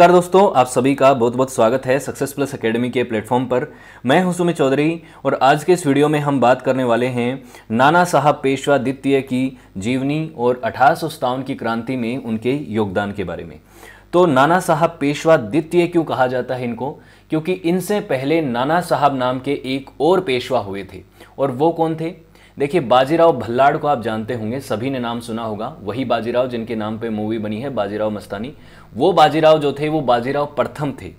नमस्कार दोस्तों आप सभी का बहुत बहुत स्वागत है सक्सेस प्लस एकेडमी के प्लेटफॉर्म पर मैं हूं सुमित चौधरी और आज के इस वीडियो में हम बात करने वाले हैं नाना साहब पेशवा द्वितीय की जीवनी और अठारह की क्रांति में उनके योगदान के बारे में तो नाना साहब पेशवा द्वितीय क्यों कहा जाता है इनको क्योंकि इनसे पहले नाना साहब नाम के एक और पेशवा हुए थे और वो कौन थे देखिए बाजीराव भल्लाड़ को आप जानते होंगे सभी ने नाम सुना होगा वही बाजीराव जिनके नाम पे मूवी बनी है बाजीराव मस्तानी वो बाजीराव जो थे वो बाजीराव प्रथम थे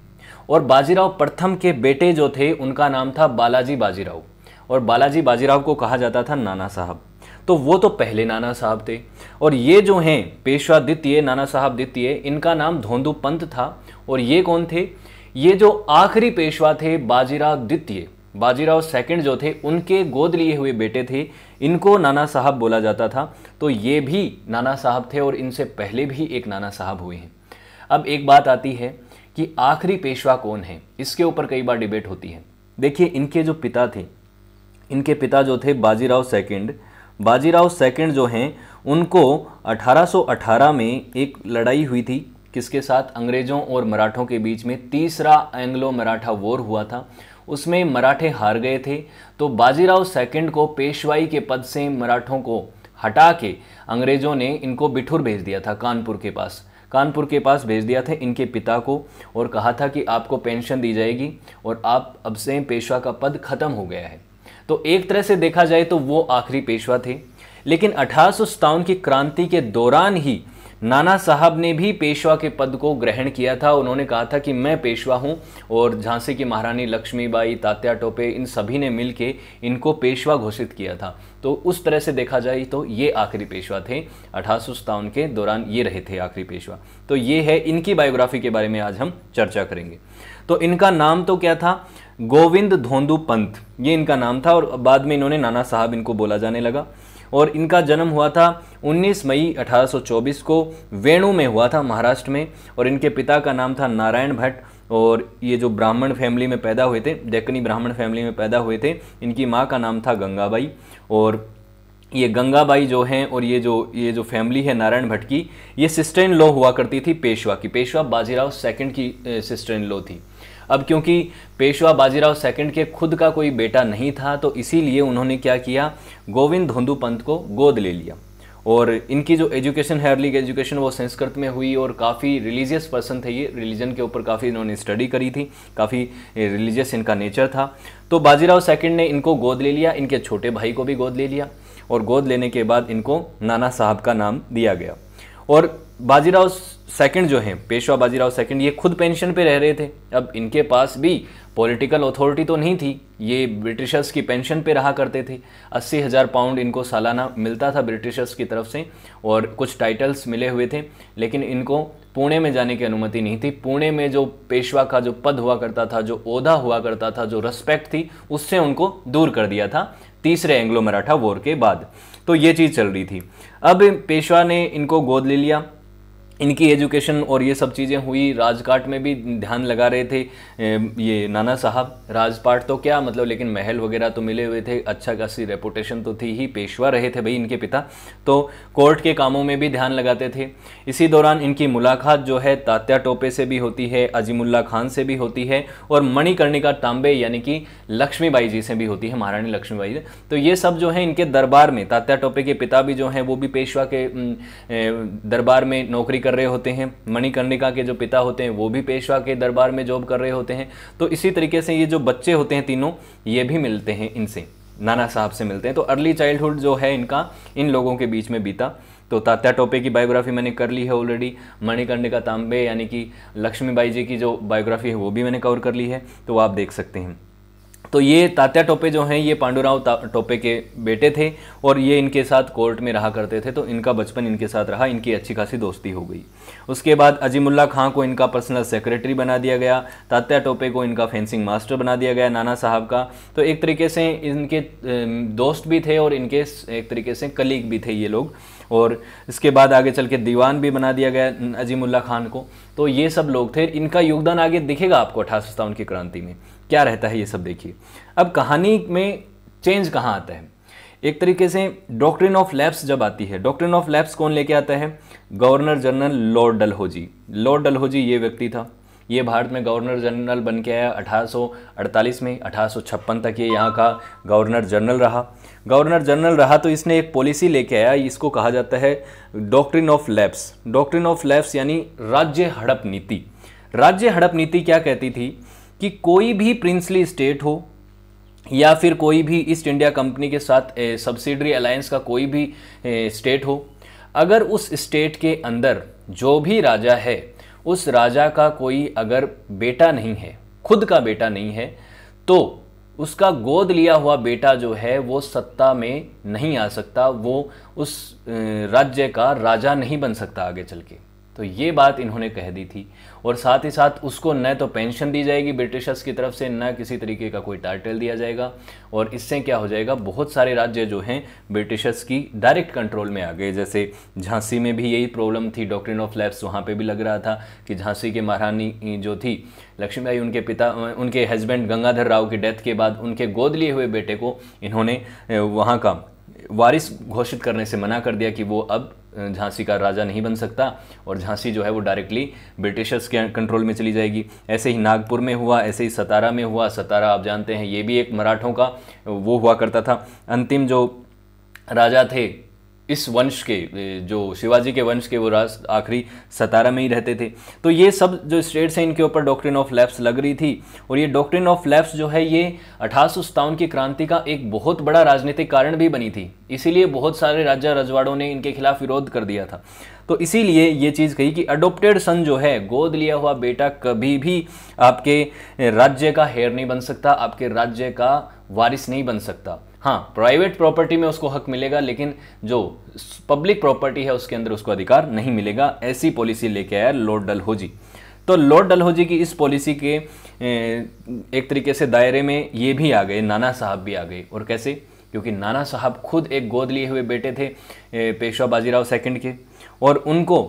और बाजीराव प्रथम के बेटे जो थे उनका नाम था बालाजी बाजीराव और बालाजी बाजीराव को कहा जाता था नाना साहब तो वो तो पहले नाना साहब थे और ये जो हैं पेशवा द्वितीय नाना साहब द्वितीय इनका नाम धोंदू पंत था और ये कौन थे ये जो आखिरी पेशवा थे बाजीराव द्वितीय बाजीराव सेकंड जो थे उनके गोद लिए हुए बेटे थे इनको नाना साहब बोला जाता था तो ये भी नाना साहब थे और इनसे पहले भी एक नाना साहब हुए हैं अब एक बात आती है कि आखिरी पेशवा कौन है इसके ऊपर कई बार डिबेट होती है देखिए इनके जो पिता थे इनके पिता जो थे बाजीराव सेकंड बाजीराव सेकंड जो हैं उनको 1818 में एक लड़ाई हुई थी किसके साथ अंग्रेज़ों और मराठों के बीच में तीसरा एंग्लो मराठा वॉर हुआ था उसमें मराठे हार गए थे तो बाजीराव सेकंड को पेशवाई के पद से मराठों को हटा के अंग्रेज़ों ने इनको बिठुर भेज दिया था कानपुर के पास कानपुर के पास भेज दिया था इनके पिता को और कहा था कि आपको पेंशन दी जाएगी और आप अब से पेशवा का पद खत्म हो गया है तो एक तरह से देखा जाए तो वो आखिरी पेशवा थे लेकिन अठारह की क्रांति के दौरान ही नाना साहब ने भी पेशवा के पद को ग्रहण किया था उन्होंने कहा था कि मैं पेशवा हूँ और झांसी की महारानी लक्ष्मीबाई तात्या टोपे इन सभी ने मिल इनको पेशवा घोषित किया था तो उस तरह से देखा जाए तो ये आखिरी पेशवा थे अठारह के दौरान ये रहे थे आखिरी पेशवा तो ये है इनकी बायोग्राफी के बारे में आज हम चर्चा करेंगे तो इनका नाम तो क्या था गोविंद धोंदू पंथ ये इनका नाम था और बाद में इन्होंने नाना साहब इनको बोला जाने लगा और इनका जन्म हुआ था 19 मई 1824 को वेणु में हुआ था महाराष्ट्र में और इनके पिता का नाम था नारायण भट्ट और ये जो ब्राह्मण फैमिली में पैदा हुए थे डेक्कनी ब्राह्मण फैमिली में पैदा हुए थे इनकी माँ का नाम था गंगाबाई और ये गंगाबाई जो हैं और ये जो ये जो फैमिली है नारायण भट्ट की ये सिस्टर इन लॉ हुआ करती थी पेशवा की पेशवा बाजीराव सेकंड की सिस्टर इन लॉ थी अब क्योंकि पेशवा बाजीराव सेकंड के खुद का कोई बेटा नहीं था तो इसीलिए उन्होंने क्या किया गोविंद धोंदू पंत को गोद ले लिया और इनकी जो एजुकेशन है अर्ली एजुकेशन वो संस्कृत में हुई और काफ़ी रिलीजियस पर्सन थे ये रिलीजन के ऊपर काफ़ी इन्होंने स्टडी करी थी काफ़ी रिलीजियस इनका नेचर था तो बाजीराव सेकंड ने इनको गोद ले लिया इनके छोटे भाई को भी गोद ले लिया और गोद लेने के बाद इनको नाना साहब का नाम दिया गया और बाजीराव सेकंड जो हैं पेशवा बाजीराव सेकंड ये खुद पेंशन पे रह रहे थे अब इनके पास भी पॉलिटिकल अथॉरिटी तो नहीं थी ये ब्रिटिशर्स की पेंशन पे रहा करते थे अस्सी हज़ार पाउंड इनको सालाना मिलता था ब्रिटिशर्स की तरफ से और कुछ टाइटल्स मिले हुए थे लेकिन इनको पुणे में जाने की अनुमति नहीं थी पुणे में जो पेशवा का जो पद हुआ करता था जो ओदा हुआ करता था जो रेस्पेक्ट थी उससे उनको दूर कर दिया था तीसरे एंग्लो मराठा वॉर के बाद तो ये चीज़ चल रही थी अब पेशवा ने इनको गोद ले लिया इनकी एजुकेशन और ये सब चीज़ें हुई राजकाट में भी ध्यान लगा रहे थे ये नाना साहब राजपाट तो क्या मतलब लेकिन महल वगैरह तो मिले हुए थे अच्छा खासी रेपुटेशन तो थी ही पेशवा रहे थे भाई इनके पिता तो कोर्ट के कामों में भी ध्यान लगाते थे इसी दौरान इनकी मुलाकात जो है तात्या टोपे से भी होती है अजीमुल्ला खान से भी होती है और मणिकर्णिका तांबे यानी कि लक्ष्मीबाई जी से भी होती है महारानी लक्ष्मीबाई जी तो ये सब जो है इनके दरबार में तात्या टोपे के पिता भी जो हैं वो भी पेशवा के दरबार में नौकरी कर कर रहे होते हैं मणिकर्णिका के जो पिता होते हैं वो भी पेशवा के दरबार में जॉब कर रहे होते हैं तो इसी तरीके से ये जो बच्चे होते हैं तीनों ये भी मिलते हैं इनसे नाना साहब से मिलते हैं तो अर्ली चाइल्डहुड जो है इनका इन लोगों के बीच में बीता तो तात्या टोपे की बायोग्राफी मैंने कर ली है ऑलरेडी मणिकर्णिका तांबे यानी कि लक्ष्मीबाई जी की जो बायोग्राफी है वो भी मैंने कवर कर ली है तो आप देख सकते हैं तो ये तात्या टोपे जो हैं ये पांडुराव टोपे के बेटे थे और ये इनके साथ कोर्ट में रहा करते थे तो इनका बचपन इनके साथ रहा इनकी अच्छी खासी दोस्ती हो गई उसके बाद अजीमुल्ला खां को इनका पर्सनल सेक्रेटरी बना दिया गया तात्या टोपे को इनका फेंसिंग मास्टर बना दिया गया नाना साहब का तो एक तरीके से इनके दोस्त भी थे और इनके एक तरीके से कलीग भी थे ये लोग और इसके बाद आगे चल के दीवान भी बना दिया गया अजीमुल्ला खान को तो ये सब लोग थे इनका योगदान आगे दिखेगा आपको अठारह सत्तावन की क्रांति में क्या रहता है ये सब देखिए अब कहानी में चेंज कहाँ आता है एक तरीके से डॉक्ट्रिन ऑफ लैब्स जब आती है डॉक्ट्रिन ऑफ लैब्स कौन लेके आता है governor general lord Dalhousie lord Dalhousie ये व्यक्ति था ये भारत में गवर्नर जनरल बन के आया 1848 में 1856 तक ये यहाँ का गवर्नर जनरल रहा गवर्नर जनरल रहा तो इसने एक पॉलिसी लेके आया इसको कहा जाता है doctrine of lapse doctrine of lapse यानी राज्य हड़प नीति राज्य हड़प नीति क्या कहती थी कि कोई भी प्रिंसली स्टेट हो या फिर कोई भी ईस्ट इंडिया कंपनी के साथ सब्सिडरी अलायंस का कोई भी स्टेट हो अगर उस स्टेट के अंदर जो भी राजा है उस राजा का कोई अगर बेटा नहीं है खुद का बेटा नहीं है तो उसका गोद लिया हुआ बेटा जो है वो सत्ता में नहीं आ सकता वो उस राज्य का राजा नहीं बन सकता आगे चल के तो ये बात इन्होंने कह दी थी और साथ ही साथ उसको न तो पेंशन दी जाएगी ब्रिटिशर्स की तरफ से न किसी तरीके का कोई टाइटल दिया जाएगा और इससे क्या हो जाएगा बहुत सारे राज्य जो हैं ब्रिटिशर्स की डायरेक्ट कंट्रोल में आ गए जैसे झांसी में भी यही प्रॉब्लम थी डॉक्ट्रिन ऑफ लैप्स वहाँ पर भी लग रहा था कि झांसी के महारानी जो थी लक्ष्मीबाई उनके पिता उनके हस्बैंड गंगाधर राव की डेथ के बाद उनके गोद लिए हुए बेटे को इन्होंने वहाँ का वारिस घोषित करने से मना कर दिया कि वो अब झांसी का राजा नहीं बन सकता और झांसी जो है वो डायरेक्टली ब्रिटिशर्स के कंट्रोल में चली जाएगी ऐसे ही नागपुर में हुआ ऐसे ही सतारा में हुआ सतारा आप जानते हैं ये भी एक मराठों का वो हुआ करता था अंतिम जो राजा थे इस वंश के जो शिवाजी के वंश के वो राज आखिरी सतारा में ही रहते थे तो ये सब जो स्टेट्स हैं इनके ऊपर डॉक्ट्रिन ऑफ लैप्स लग रही थी और ये डॉक्ट्रिन ऑफ लैप्स जो है ये अठारह की क्रांति का एक बहुत बड़ा राजनीतिक कारण भी बनी थी इसीलिए बहुत सारे राजा रजवाड़ों ने इनके खिलाफ विरोध कर दिया था तो इसीलिए ये चीज़ कही कि अडोप्टेड सन जो है गोद लिया हुआ बेटा कभी भी आपके राज्य का हेयर नहीं बन सकता आपके राज्य का वारिस नहीं बन सकता हाँ प्राइवेट प्रॉपर्टी में उसको हक मिलेगा लेकिन जो पब्लिक प्रॉपर्टी है उसके अंदर उसको अधिकार नहीं मिलेगा ऐसी पॉलिसी लेके आया लॉर्ड डलहोजी तो लॉर्ड डलहोजी की इस पॉलिसी के एक तरीके से दायरे में ये भी आ गए नाना साहब भी आ गए और कैसे क्योंकि नाना साहब खुद एक गोद लिए हुए बेटे थे पेशवा बाजीराव सेकंड के और उनको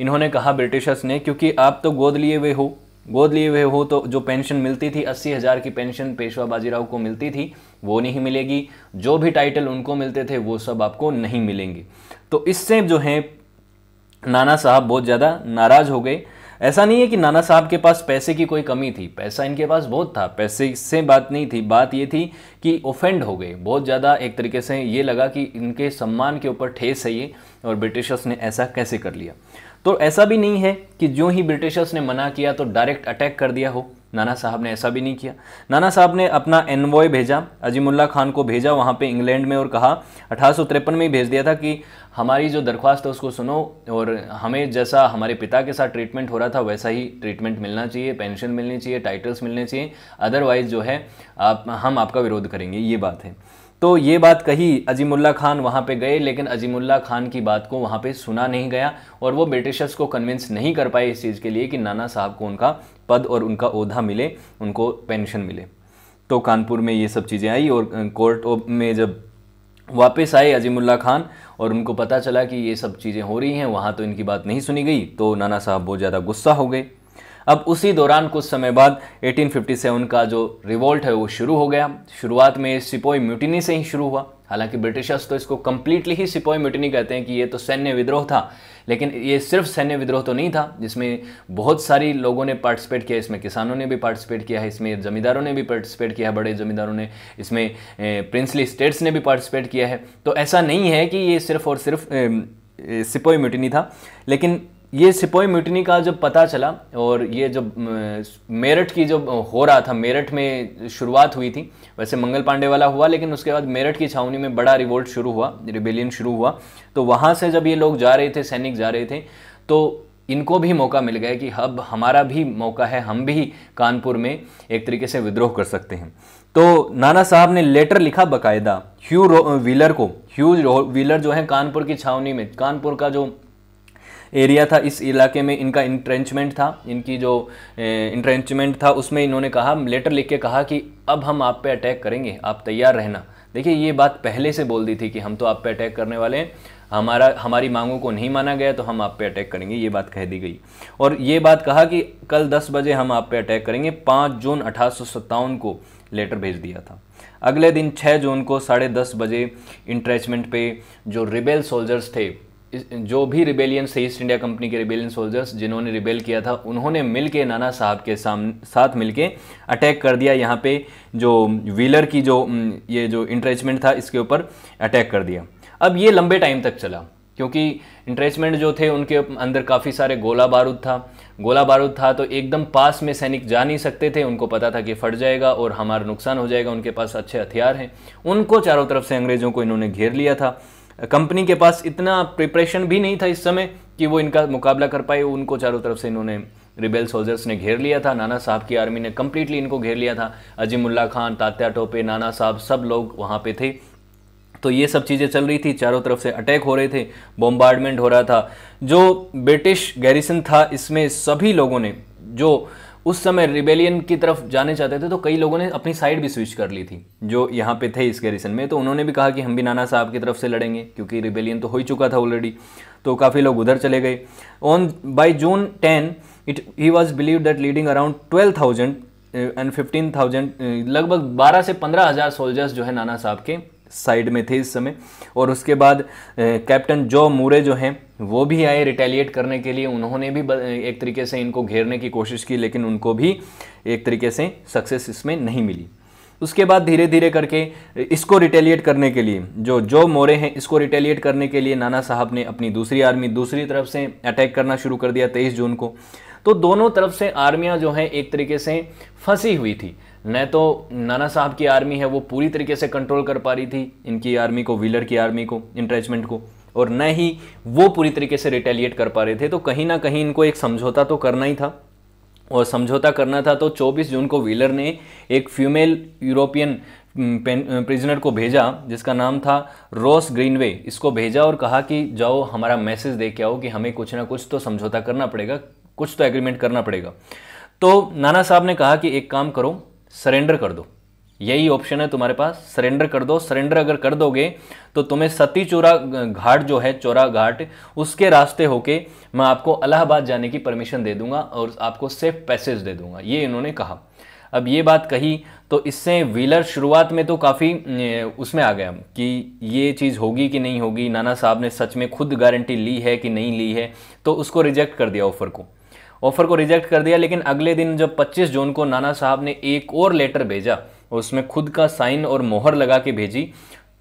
इन्होंने कहा ब्रिटिशर्स ने क्योंकि आप तो गोद लिए हुए हो गोद लिए हुए हो तो जो पेंशन मिलती थी अस्सी हज़ार की पेंशन पेशवा बाजीराव को मिलती थी वो नहीं मिलेगी जो भी टाइटल उनको मिलते थे वो सब आपको नहीं मिलेंगे तो इससे जो है नाना साहब बहुत ज़्यादा नाराज़ हो गए ऐसा नहीं है कि नाना साहब के पास पैसे की कोई कमी थी पैसा इनके पास बहुत था पैसे से बात नहीं थी बात ये थी कि ओफेंड हो गए बहुत ज़्यादा एक तरीके से ये लगा कि इनके सम्मान के ऊपर ठेस है ये और ब्रिटिशर्स ने ऐसा कैसे कर लिया तो ऐसा भी नहीं है कि जो ही ब्रिटिशर्स ने मना किया तो डायरेक्ट अटैक कर दिया हो नाना साहब ने ऐसा भी नहीं किया नाना साहब ने अपना एनवॉय भेजा अजीमुल्ला खान को भेजा वहाँ पे इंग्लैंड में और कहा अठारह में ही भेज दिया था कि हमारी जो दरख्वास्त है उसको सुनो और हमें जैसा हमारे पिता के साथ ट्रीटमेंट हो रहा था वैसा ही ट्रीटमेंट मिलना चाहिए पेंशन मिलनी चाहिए टाइटल्स मिलने चाहिए अदरवाइज़ जो है आप हम आपका विरोध करेंगे ये बात है तो ये बात कही अजीमुल्ला खान वहाँ पे गए लेकिन अजीमुल्ला खान की बात को वहाँ पे सुना नहीं गया और वो ब्रिटिशर्स को कन्विंस नहीं कर पाए इस चीज़ के लिए कि नाना साहब को उनका पद और उनका ओहदा मिले उनको पेंशन मिले तो कानपुर में ये सब चीज़ें आई और कोर्ट में जब वापस आए अजीमुल्ला खान और उनको पता चला कि ये सब चीज़ें हो रही हैं वहाँ तो इनकी बात नहीं सुनी गई तो नाना साहब बहुत ज़्यादा गुस्सा हो गए अब उसी दौरान कुछ समय बाद 1857 का जो रिवोल्ट है वो शुरू हो गया शुरुआत में सिपोई म्यूटिनी से ही शुरू हुआ हालांकि ब्रिटिशर्स तो इसको कम्प्लीटली ही सिपोई म्यूटिनी कहते हैं कि ये तो सैन्य विद्रोह था लेकिन ये सिर्फ सैन्य विद्रोह तो नहीं था जिसमें बहुत सारी लोगों ने पार्टिसिपेट किया इसमें किसानों ने भी पार्टिसिपेट किया है इसमें ज़मींदारों ने भी पार्टिसिपेट किया है बड़े ज़मींदारों ने इसमें प्रिंसली स्टेट्स ने भी पार्टिसिपेट किया है तो ऐसा नहीं है कि ये सिर्फ और सिर्फ सिपोई म्यूटिनी था लेकिन ये सिपोई म्यूटनी का जब पता चला और ये जब मेरठ की जब हो रहा था मेरठ में शुरुआत हुई थी वैसे मंगल पांडे वाला हुआ लेकिन उसके बाद मेरठ की छावनी में बड़ा रिवोल्ट शुरू हुआ रिबेलियन शुरू हुआ तो वहाँ से जब ये लोग जा रहे थे सैनिक जा रहे थे तो इनको भी मौका मिल गया कि अब हमारा भी मौका है हम भी कानपुर में एक तरीके से विद्रोह कर सकते हैं तो नाना साहब ने लेटर लिखा बकायदा ह्यू व्हीलर को ह्यूज व्हीलर जो है कानपुर की छावनी में कानपुर का जो एरिया था इस इलाके में इनका इंट्रेंचमेंट था इनकी जो इंट्रेंचमेंट था उसमें इन्होंने कहा लेटर लिख के कहा कि अब हम आप पे अटैक करेंगे आप तैयार रहना देखिए ये बात पहले से बोल दी थी कि हम तो आप पे अटैक करने वाले हैं हमारा हमारी मांगों को नहीं माना गया तो हम आप पे अटैक करेंगे ये बात कह दी गई और ये बात कहा कि कल 10 बजे हम आप पे अटैक करेंगे 5 जून अठारह को लेटर भेज दिया था अगले दिन 6 जून को साढ़े दस बजे इंट्रेचमेंट पे जो रिबेल सोल्जर्स थे जो भी रिबेलियन से ईस्ट इंडिया कंपनी के रिबेलियन सोल्जर्स जिन्होंने रिबेल किया था उन्होंने मिल के नाना साहब के साम साथ मिल के अटैक कर दिया यहाँ पे जो व्हीलर की जो ये जो इंट्रेचमेंट था इसके ऊपर अटैक कर दिया अब ये लंबे टाइम तक चला क्योंकि इंट्रेचमेंट जो थे उनके अंदर काफ़ी सारे गोला बारूद था गोला बारूद था तो एकदम पास में सैनिक जा नहीं सकते थे उनको पता था कि फट जाएगा और हमारा नुकसान हो जाएगा उनके पास अच्छे हथियार हैं उनको चारों तरफ से अंग्रेज़ों को इन्होंने घेर लिया था कंपनी के पास इतना प्रिपरेशन भी नहीं था इस समय कि वो इनका मुकाबला कर पाए उनको चारों तरफ से इन्होंने रिबेल सोल्जर्स ने घेर लिया था नाना साहब की आर्मी ने कम्प्लीटली इनको घेर लिया था अजीमुल्ला खान तात्या टोपे नाना साहब सब लोग वहाँ पे थे तो ये सब चीज़ें चल रही थी चारों तरफ से अटैक हो रहे थे बॉम्बार्डमेंट हो रहा था जो ब्रिटिश गैरिसन था इसमें सभी लोगों ने जो उस समय रिबेलियन की तरफ जाने चाहते थे तो कई लोगों ने अपनी साइड भी स्विच कर ली थी जो यहाँ पे थे इस गैरिसन में तो उन्होंने भी कहा कि हम भी नाना साहब की तरफ से लड़ेंगे क्योंकि रिबेलियन तो हो ही चुका था ऑलरेडी तो काफ़ी लोग उधर चले गए on by June ten it he was believe that leading around twelve thousand and fifteen thousand लगभग बारह से पंद्रह हज़ार सोल्जर्स जो है नाना साहब के साइड में थे इस समय और उसके बाद कैप्टन जो मूरे जो हैं वो भी आए रिटेलिएट करने के लिए उन्होंने भी एक तरीके से इनको घेरने की कोशिश की लेकिन उनको भी एक तरीके से सक्सेस इसमें नहीं मिली उसके बाद धीरे धीरे करके इसको रिटेलिएट करने के लिए जो जो मोरे हैं इसको रिटेलिएट करने के लिए नाना साहब ने अपनी दूसरी आर्मी दूसरी तरफ से अटैक करना शुरू कर दिया तेईस जून को तो दोनों तरफ से आर्मियां जो हैं एक तरीके से फंसी हुई थी न तो नाना साहब की आर्मी है वो पूरी तरीके से कंट्रोल कर पा रही थी इनकी आर्मी को व्हीलर की आर्मी को इंट्रेचमेंट को और न ही वो पूरी तरीके से रिटेलिएट कर पा रहे थे तो कहीं ना कहीं इनको एक समझौता तो करना ही था और समझौता करना था तो 24 जून को व्हीलर ने एक फीमेल यूरोपियन प्रिजनर को भेजा जिसका नाम था रॉस ग्रीनवे इसको भेजा और कहा कि जाओ हमारा मैसेज दे के आओ कि हमें कुछ ना कुछ तो समझौता करना पड़ेगा कुछ तो एग्रीमेंट करना पड़ेगा तो नाना साहब ने कहा कि एक काम करो सरेंडर कर दो यही ऑप्शन है तुम्हारे पास सरेंडर कर दो सरेंडर अगर कर दोगे तो तुम्हें सती चोरा घाट जो है चोरा घाट उसके रास्ते होके मैं आपको अलाहाबाद जाने की परमिशन दे दूंगा और आपको सेफ पैसेज दे दूंगा ये इन्होंने कहा अब ये बात कही तो इससे व्हीलर शुरुआत में तो काफ़ी उसमें आ गया कि ये चीज़ होगी कि नहीं होगी नाना साहब ने सच में खुद गारंटी ली है कि नहीं ली है तो उसको रिजेक्ट कर दिया ऑफ़र को ऑफर को रिजेक्ट कर दिया लेकिन अगले दिन जब 25 जून को नाना साहब ने एक और लेटर भेजा उसमें खुद का साइन और मोहर लगा के भेजी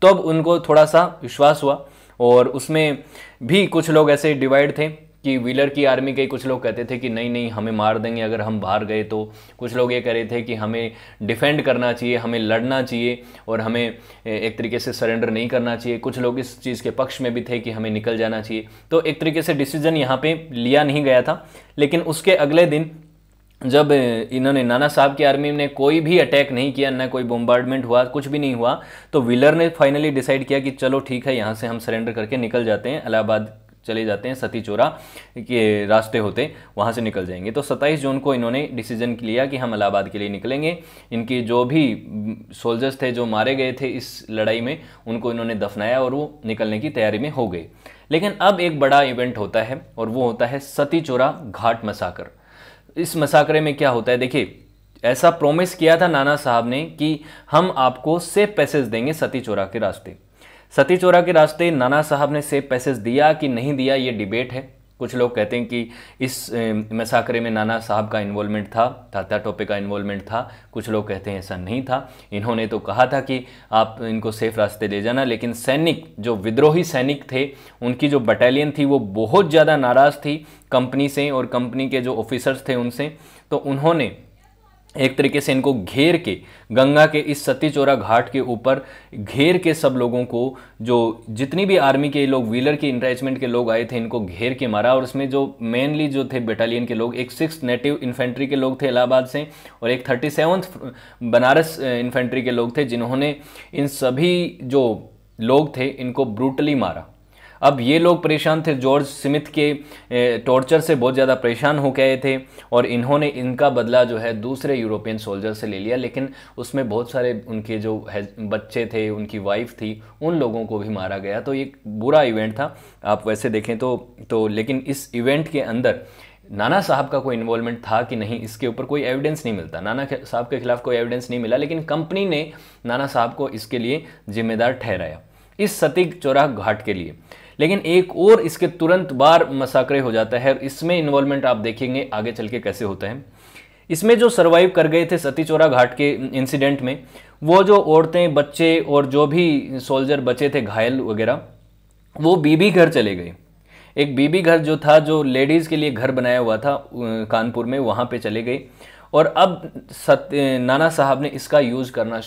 तब उनको थोड़ा सा विश्वास हुआ और उसमें भी कुछ लोग ऐसे डिवाइड थे कि व्हीलर की आर्मी के कुछ लोग कहते थे कि नहीं नहीं हमें मार देंगे अगर हम बाहर गए तो कुछ लोग ये कह रहे थे कि हमें डिफेंड करना चाहिए हमें लड़ना चाहिए और हमें एक तरीके से सरेंडर नहीं करना चाहिए कुछ लोग इस चीज़ के पक्ष में भी थे कि हमें निकल जाना चाहिए तो एक तरीके से डिसीजन यहाँ पर लिया नहीं गया था लेकिन उसके अगले दिन जब इन्होंने नाना साहब की आर्मी ने कोई भी अटैक नहीं किया ना कोई बम्बार्डमेंट हुआ कुछ भी नहीं हुआ तो विलर ने फाइनली डिसाइड किया कि चलो ठीक है यहाँ से हम सरेंडर करके निकल जाते हैं इलाहाबाद चले जाते हैं सती चोरा के रास्ते होते वहाँ से निकल जाएंगे तो 27 जून को इन्होंने डिसीजन लिया कि हम इलाहाबाद के लिए निकलेंगे इनके जो भी सोल्जर्स थे जो मारे गए थे इस लड़ाई में उनको इन्होंने दफनाया और वो निकलने की तैयारी में हो गए लेकिन अब एक बड़ा इवेंट होता है और वो होता है सती चोरा घाट मसाकर इस मसाकरे में क्या होता है देखिए ऐसा प्रोमिस किया था नाना साहब ने कि हम आपको सेफ पैसेज देंगे सती चोरा के रास्ते सती चोरा के रास्ते नाना साहब ने सेफ पैसेज दिया कि नहीं दिया ये डिबेट है कुछ लोग कहते हैं कि इस मसाकरे में नाना साहब का इन्वॉल्वमेंट था तात्या टोपे का इन्वॉल्वमेंट था कुछ लोग कहते हैं ऐसा नहीं था इन्होंने तो कहा था कि आप इनको सेफ रास्ते ले जाना लेकिन सैनिक जो विद्रोही सैनिक थे उनकी जो बटालियन थी वो बहुत ज़्यादा नाराज़ थी कंपनी से और कंपनी के जो ऑफिसर्स थे उनसे तो उन्होंने एक तरीके से इनको घेर के गंगा के इस चोरा घाट के ऊपर घेर के सब लोगों को जो जितनी भी आर्मी के लोग व्हीलर के इंटैचमेंट के लोग आए थे इनको घेर के मारा और उसमें जो मेनली जो थे बटालियन के लोग एक सिक्स नेटिव इन्फेंट्री के लोग थे इलाहाबाद से और एक थर्टी सेवन्थ बनारस इन्फेंट्री के लोग थे जिन्होंने इन सभी जो लोग थे इनको ब्रूटली मारा अब ये लोग परेशान थे जॉर्ज स्मिथ के टॉर्चर से बहुत ज़्यादा परेशान हो गए थे और इन्होंने इनका बदला जो है दूसरे यूरोपियन सोल्जर से ले लिया लेकिन उसमें बहुत सारे उनके जो बच्चे थे उनकी वाइफ थी उन लोगों को भी मारा गया तो ये बुरा इवेंट था आप वैसे देखें तो, तो लेकिन इस इवेंट के अंदर नाना साहब का कोई इन्वॉल्वमेंट था कि नहीं इसके ऊपर कोई एविडेंस नहीं मिलता नाना साहब के खिलाफ कोई एविडेंस नहीं मिला लेकिन कंपनी ने नाना साहब को इसके लिए जिम्मेदार ठहराया इस सतीक चौराह घाट के लिए लेकिन एक और इसके तुरंत बार मसाकरे हो जाता है और इसमें इन्वॉल्वमेंट आप देखेंगे आगे चल के कैसे होते हैं इसमें जो सर्वाइव कर गए थे सतीचोरा घाट के इंसिडेंट में वो जो औरतें बच्चे और जो भी सोल्जर बचे थे घायल वगैरह वो बीबी घर चले गए एक बीबी घर जो था जो लेडीज़ के लिए घर बनाया हुआ था कानपुर में वहाँ पे चले गए और अब सत्य नाना साहब ने इसका यूज़ करना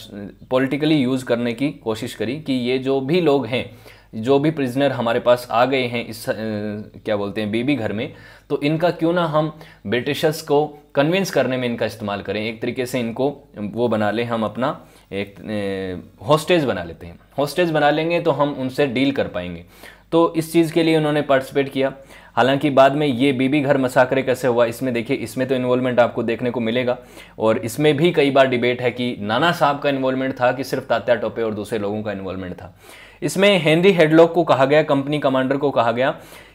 पॉलिटिकली यूज़ करने की कोशिश करी कि ये जो भी लोग हैं जो भी प्रिजनर हमारे पास आ गए हैं इस क्या बोलते हैं बीबी घर में तो इनका क्यों ना हम ब्रिटिशर्स को कन्विंस करने में इनका इस्तेमाल करें एक तरीके से इनको वो बना लें हम अपना एक हॉस्टेज बना लेते हैं हॉस्टेज बना लेंगे तो हम उनसे डील कर पाएंगे तो इस चीज़ के लिए उन्होंने पार्टिसिपेट किया हालांकि बाद में ये बीबी घर मसाकरे कैसे हुआ इसमें देखिए इसमें तो इन्वॉल्वमेंट आपको देखने को मिलेगा और इसमें भी कई बार डिबेट है कि नाना साहब का इन्वॉल्वमेंट था कि सिर्फ तात्या टोपे और दूसरे लोगों का इन्वॉल्वमेंट था इसमें हेनरी हेडलॉक को कहा गया कंपनी कमांडर को कहा गया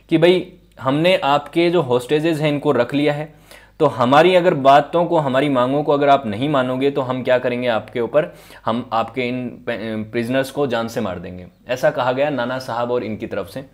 कि भाई हमने आपके जो होस्टेजेज हैं इनको रख लिया है तो हमारी अगर बातों को हमारी मांगों को अगर आप नहीं मानोगे तो हम क्या करेंगे आपके ऊपर हम आपके इन प्रिजनर्स अं, को जान से मार देंगे ऐसा कहा गया नाना साहब और इनकी तरफ से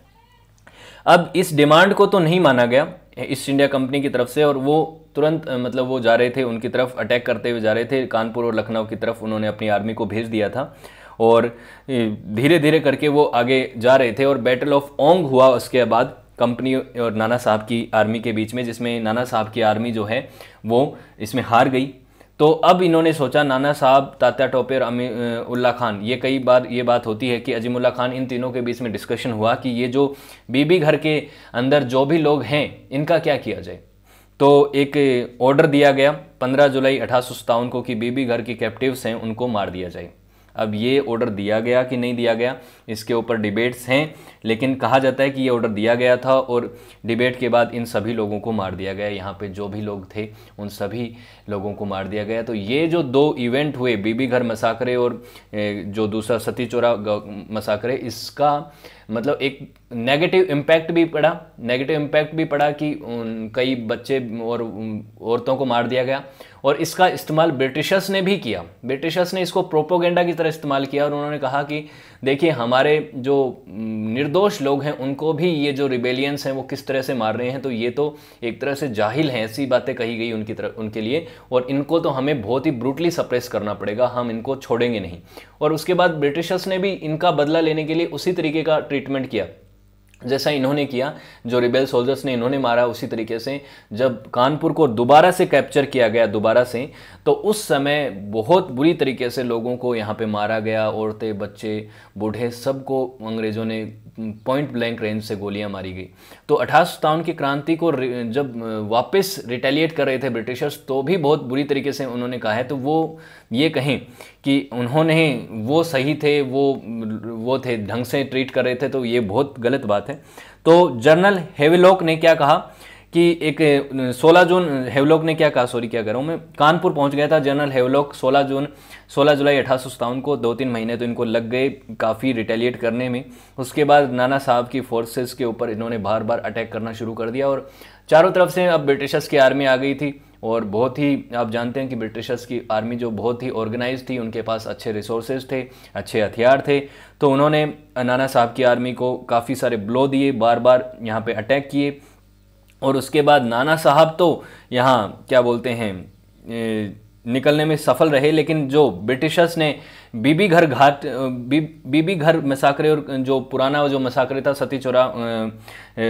अब इस डिमांड को तो नहीं माना गया ईस्ट इंडिया कंपनी की तरफ से और वो तुरंत मतलब वो जा रहे थे उनकी तरफ अटैक करते हुए जा रहे थे कानपुर और लखनऊ की तरफ उन्होंने अपनी आर्मी को भेज दिया था और धीरे धीरे करके वो आगे जा रहे थे और बैटल ऑफ ओंग हुआ उसके बाद कंपनी और नाना साहब की आर्मी के बीच में जिसमें नाना साहब की आर्मी जो है वो इसमें हार गई तो अब इन्होंने सोचा नाना साहब तात्या टोपे और अमी उल्ला खान ये कई बार ये बात होती है कि अजीमुल्ला खान इन तीनों के बीच में डिस्कशन हुआ कि ये जो बीबी घर के अंदर जो भी लोग हैं इनका क्या किया जाए तो एक ऑर्डर दिया गया 15 जुलाई अठारह को कि बीबी घर के कैप्टिव्स हैं उनको मार दिया जाए अब ये ऑर्डर दिया गया कि नहीं दिया गया इसके ऊपर डिबेट्स हैं लेकिन कहा जाता है कि ये ऑर्डर दिया गया था और डिबेट के बाद इन सभी लोगों को मार दिया गया यहाँ पे जो भी लोग थे उन सभी लोगों को मार दिया गया तो ये जो दो इवेंट हुए बीबी घर मसाकरे और जो दूसरा सती चोरा मसाकरे इसका मतलब एक नेगेटिव इम्पैक्ट भी पड़ा नेगेटिव इम्पैक्ट भी पड़ा कि कई बच्चे और औरतों को मार दिया गया और इसका इस्तेमाल ब्रिटिशर्स ने भी किया ब्रिटिशर्स ने इसको प्रोपोगेंडा की तरह इस्तेमाल किया और उन्होंने कहा कि देखिए हमारे जो निर्दोष लोग हैं उनको भी ये जो रिबेलियंस हैं वो किस तरह से मार रहे हैं तो ये तो एक तरह से जाहिल हैं ऐसी बातें कही गई उनकी तरफ उनके लिए और इनको तो हमें बहुत ही ब्रूटली सप्रेस करना पड़ेगा हम इनको छोड़ेंगे नहीं और उसके बाद ब्रिटिशर्स ने भी इनका बदला लेने के लिए उसी तरीके का ट्रीटमेंट किया जैसा इन्होंने किया जो रिबेल सोल्जर्स ने इन्होंने मारा उसी तरीके से जब कानपुर को दोबारा से कैप्चर किया गया दोबारा से तो उस समय बहुत बुरी तरीके से लोगों को यहाँ पे मारा गया औरतें बच्चे बूढ़े सबको अंग्रेज़ों ने पॉइंट ब्लैंक रेंज से गोलियां मारी गई तो अठारह की क्रांति को जब वापस रिटेलिएट कर रहे थे ब्रिटिशर्स तो भी बहुत बुरी तरीके से उन्होंने कहा है तो वो ये कहें कि उन्होंने वो सही थे वो वो थे ढंग से ट्रीट कर रहे थे तो ये बहुत गलत बात है है तो जनरल हेवेलॉक ने क्या कहा कि एक 16 जून हेवलोक ने क्या कहा सॉरी क्या कर रहा हूँ मैं कानपुर पहुंच गया था जनरल हेवलोक 16 जून 16 जुलाई अठारह को दो तीन महीने तो इनको लग गए काफ़ी रिटेलिएट करने में उसके बाद नाना साहब की फोर्सेस के ऊपर इन्होंने बार बार अटैक करना शुरू कर दिया और चारों तरफ से अब ब्रिटिशर्स की आर्मी आ गई थी और बहुत ही आप जानते हैं कि ब्रिटिशर्स की आर्मी जो बहुत ही ऑर्गेनाइज थी उनके पास अच्छे रिसोर्सेज थे अच्छे हथियार थे तो उन्होंने नाना साहब की आर्मी को काफ़ी सारे ब्लो दिए बार बार यहाँ पे अटैक किए और उसके बाद नाना साहब तो यहाँ क्या बोलते हैं निकलने में सफल रहे लेकिन जो ब्रिटिशर्स ने बीबी घर घाट बी, बीबी घर मसाकरे और जो पुराना जो मसाकरे था सती चौरा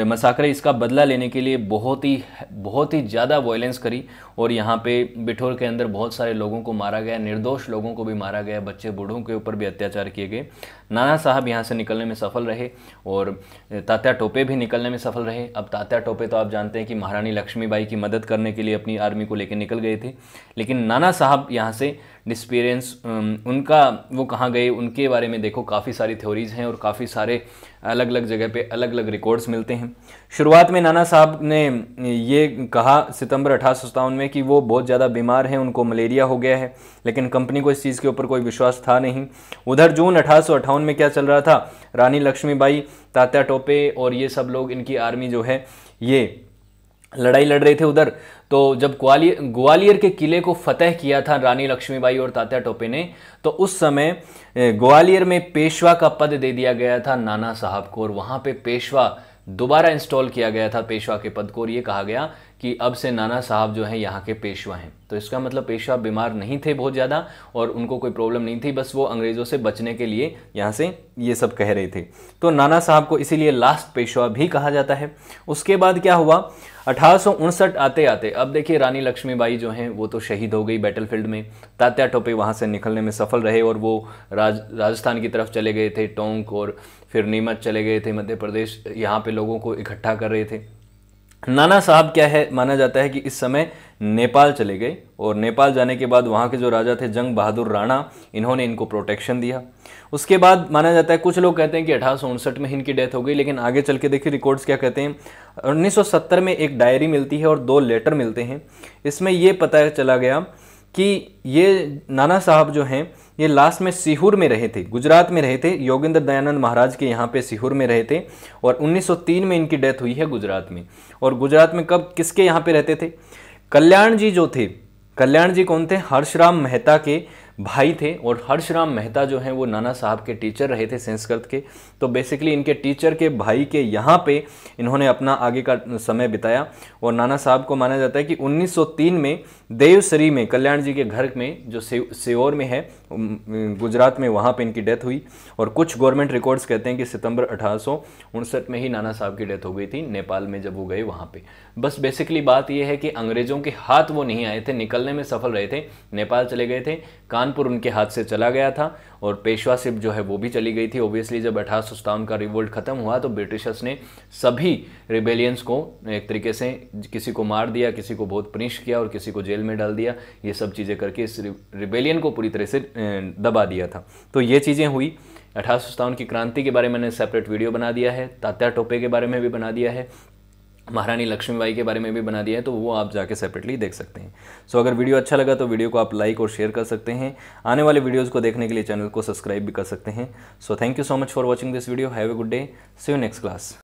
मसाकरे इसका बदला लेने के लिए बहुत ही बहुत ही ज़्यादा वॉयलेंस करी और यहाँ पे बिठोर के अंदर बहुत सारे लोगों को मारा गया निर्दोष लोगों को भी मारा गया बच्चे बूढ़ों के ऊपर भी अत्याचार किए गए नाना साहब यहाँ से निकलने में सफल रहे और तात्या टोपे भी निकलने में सफल रहे अब तात्या टोपे तो आप जानते हैं कि महारानी लक्ष्मीबाई की मदद करने के लिए अपनी आर्मी को लेकर निकल गए थे लेकिन नाना साहब यहाँ से डिस्पीरियंस um, उनका वो कहाँ गए उनके बारे में देखो काफ़ी सारी थ्योरीज़ हैं और काफ़ी सारे अलग अलग जगह पे अलग अलग रिकॉर्ड्स मिलते हैं शुरुआत में नाना साहब ने ये कहा सितंबर अठारह में कि वो बहुत ज़्यादा बीमार हैं उनको मलेरिया हो गया है लेकिन कंपनी को इस चीज़ के ऊपर कोई विश्वास था नहीं उधर जून अठारह में क्या चल रहा था रानी लक्ष्मीबाई तात्या टोपे और ये सब लोग इनकी आर्मी जो है ये लड़ाई लड़ रहे थे उधर तो जब ग्वालियर ग्वालियर के किले को फतेह किया था रानी लक्ष्मीबाई और तात्या टोपे ने तो उस समय ग्वालियर में पेशवा का पद दे दिया गया था नाना साहब को और वहां पे पेशवा दोबारा इंस्टॉल किया गया था पेशवा के पद को और ये कहा गया कि अब से नाना साहब जो हैं यहाँ के पेशवा हैं तो इसका मतलब पेशवा बीमार नहीं थे बहुत ज़्यादा और उनको कोई प्रॉब्लम नहीं थी बस वो अंग्रेज़ों से बचने के लिए यहाँ से ये सब कह रहे थे तो नाना साहब को इसीलिए लास्ट पेशवा भी कहा जाता है उसके बाद क्या हुआ अठारह आते आते अब देखिए रानी लक्ष्मीबाई जो हैं वो तो शहीद हो गई बैटलफील्ड में तात्या टोपे वहाँ से निकलने में सफल रहे और वो राज राजस्थान की तरफ चले गए थे टोंक और फिर नीमच चले गए थे मध्य प्रदेश यहाँ पे लोगों को इकट्ठा कर रहे थे नाना साहब क्या है माना जाता है कि इस समय नेपाल चले गए और नेपाल जाने के बाद वहाँ के जो राजा थे जंग बहादुर राणा इन्होंने इनको प्रोटेक्शन दिया उसके बाद माना जाता है कुछ लोग कहते हैं कि अठारह में इनकी डेथ हो गई लेकिन आगे चल के देखिए रिकॉर्ड्स क्या कहते हैं 1970 में एक डायरी मिलती है और दो लेटर मिलते हैं इसमें ये पता चला गया कि ये नाना साहब जो हैं ये लास्ट में सीहूर में रहे थे गुजरात में रहे थे योगेंद्र दयानंद महाराज के यहाँ पे सीहूर में रहे थे और 1903 में इनकी डेथ हुई है गुजरात में और गुजरात में कब किसके यहाँ पे रहते थे कल्याण जी जो थे कल्याण जी कौन थे हर्षराम मेहता के भाई थे और हर्षराम मेहता जो हैं वो नाना साहब के टीचर रहे थे संस्कृत के तो बेसिकली इनके टीचर के भाई के यहाँ पे इन्होंने अपना आगे का समय बिताया और नाना साहब को माना जाता है कि 1903 में देवसरी में कल्याण जी के घर में जो से, सेवर में है गुजरात में वहाँ पे इनकी डेथ हुई और कुछ गवर्नमेंट रिकॉर्ड्स कहते हैं कि सितंबर अठारह में ही नाना साहब की डेथ हो गई थी नेपाल में जब वो गए वहाँ पे बस बेसिकली बात यह है कि अंग्रेज़ों के हाथ वो नहीं आए थे निकलने में सफल रहे थे नेपाल चले गए थे कानपुर उनके हाथ से चला गया था और पेशवा सिप जो है वो भी चली गई थी ओब्वियसली जब अठारह सौ सत्तावन का रिवोल्ट ख़त्म हुआ तो ब्रिटिशर्स ने सभी रिबेलियंस को एक तरीके से किसी को मार दिया किसी को बहुत पनिश किया और किसी को जेल में डाल दिया ये सब चीज़ें करके इस रिबेलियन को पूरी तरह से दबा दिया था तो ये चीज़ें हुई अठारह सौ की क्रांति के बारे में मैंने सेपरेट वीडियो बना दिया है तात्या टोपे के बारे में भी बना दिया है महारानी लक्ष्मीबाई के बारे में भी बना दिया है तो वो आप जाके सेपरेटली देख सकते हैं सो so, अगर वीडियो अच्छा लगा तो वीडियो को आप लाइक और शेयर कर सकते हैं आने वाले वीडियोज़ को देखने के लिए चैनल को सब्सक्राइब भी कर सकते हैं so thank you so much for watching this video have a good day see you next class